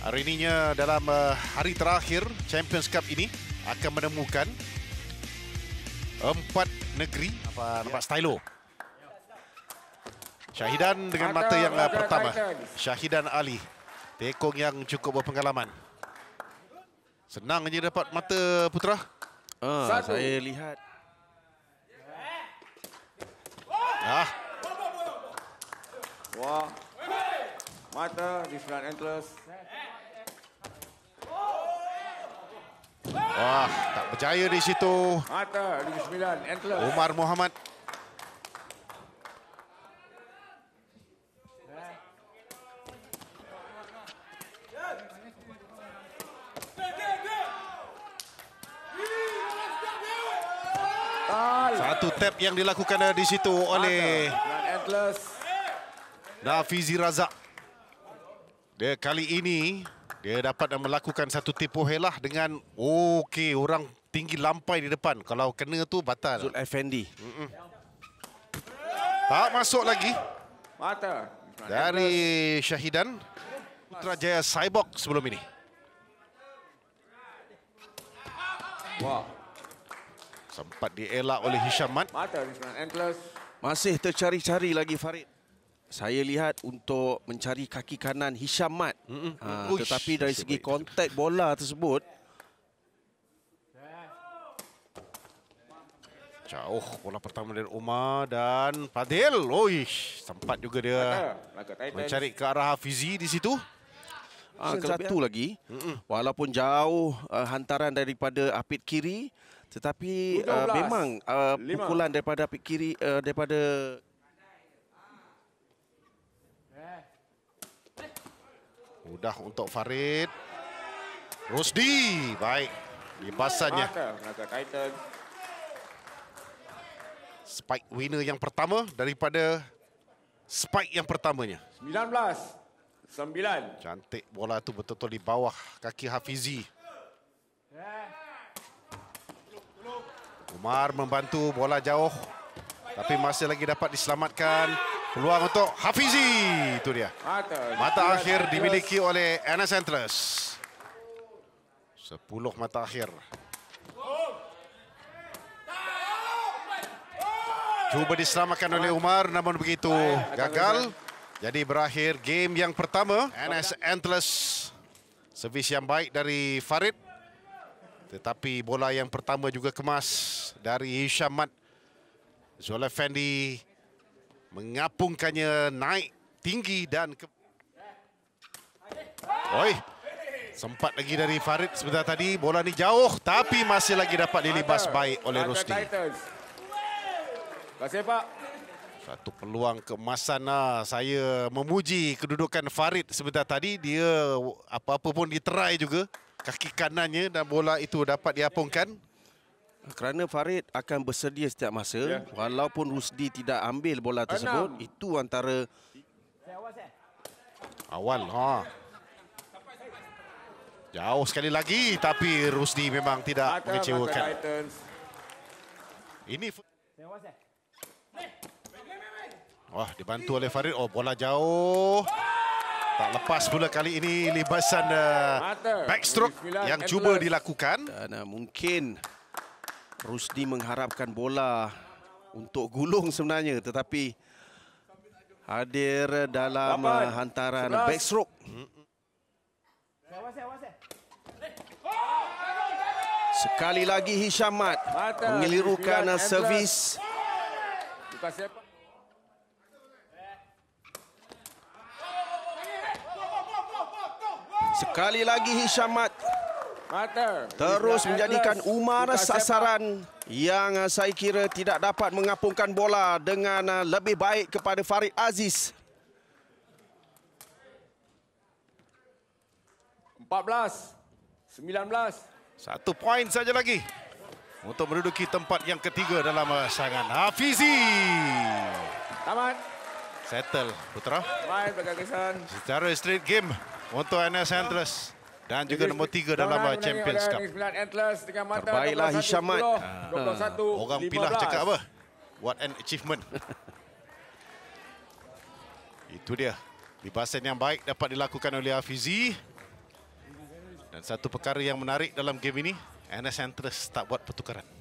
Hari ininya dalam eh, hari terakhir Champions Cup ini akan menemukan empat negeri. Apa ya. nama stylo? Syahidan dengan mata yang eh, pertama. Syahidan Ali. Tekong yang cukup berpengalaman. Senang je dapat mata putera. Ah, saya lihat. Ah. Wah. Mata di different endless. Wah, tak percaya di situ. Mata, 59. Umar Muhammad. Satu tap yang dilakukan di situ oleh Nafizi Razak. Dia kali ini dia dapat melakukan satu tipu helah dengan okey orang tinggi lampai di depan. Kalau kena tu batal. Zul Effendi. Mm-mm. Tak masuk lagi. Mata. Dari Syahidan. Putrajaya Cyborg sebelum ini. Wah. Sempat dielak oleh Hisham Mat. Mata Rizman Endless. Masih tercari-cari lagi Farid saya lihat untuk mencari kaki kanan Hisham Mat. Uh, tetapi dari segi kontak bola tersebut. Jauh bola pertama dari Umar dan Fadil. Oish, sempat juga dia mencari ke arah Hafizi di situ. Ah, satu lagi. Walaupun jauh uh, hantaran daripada Apit Kiri. Tetapi uh, memang uh, pukulan daripada Apit Kiri, uh, daripada Mudah untuk Farid. Rosdi, baik. Limpasannya. Spike winner yang pertama daripada spike yang pertamanya. 19. 9. Cantik bola tu betul-betul di bawah kaki Hafizi. Umar membantu bola jauh. Tapi masih lagi dapat diselamatkan. Peluang untuk Hafizi. Itu dia. Mata akhir dimiliki oleh Enes Antlers. Sepuluh mata akhir. Cuba diselamatkan oleh Umar namun begitu gagal. Jadi berakhir game yang pertama. NS Antlers. Servis yang baik dari Farid. Tetapi bola yang pertama juga kemas dari Hisham Mat. Zola Fendi mengapungkannya naik tinggi dan ke... Oi. Sempat lagi dari Farid sebentar tadi. Bola ni jauh tapi masih lagi dapat dilibas baik oleh Rusti. Terima kasih Pak. Satu peluang keemasan. Ah. Saya memuji kedudukan Farid sebentar tadi. Dia apa-apa pun diterai juga. Kaki kanannya dan bola itu dapat diapungkan kerana Farid akan bersedia setiap masa yeah. walaupun Rusdi tidak ambil bola tersebut Enam. itu antara awal ha jauh sekali lagi tapi Rusdi memang tidak Maka, mengecewakan ini wah dibantu oleh Farid oh bola jauh tak lepas pula kali ini libasan uh, backstroke yang cuba dilakukan dan uh, mungkin Rusdi mengharapkan bola untuk gulung sebenarnya tetapi hadir dalam Laman. Eh, hantaran backstroke. Sekali lagi Hishamat mengelirukan eh, servis. Sekali lagi Hishamat Terus menjadikan Umar sasaran yang eh, saya kira tidak dapat mengapungkan bola dengan eh, lebih baik kepada Farid Aziz. 14, 19. Satu poin saja lagi untuk menduduki tempat yang ketiga dalam eh, serangan Hafizi. Tamat. Settle, Putra. Main pegang kesan. Secara straight game untuk NS Antlers. Oh. Dan juga nombor tiga dalam Champions Cup. Terbaiklah Hishamat. Ah. Orang pilah cakap apa? What an achievement. Itu dia. Libasan yang baik dapat dilakukan oleh Afizi. Dan satu perkara yang menarik dalam game ini, NS Antres tak buat pertukaran.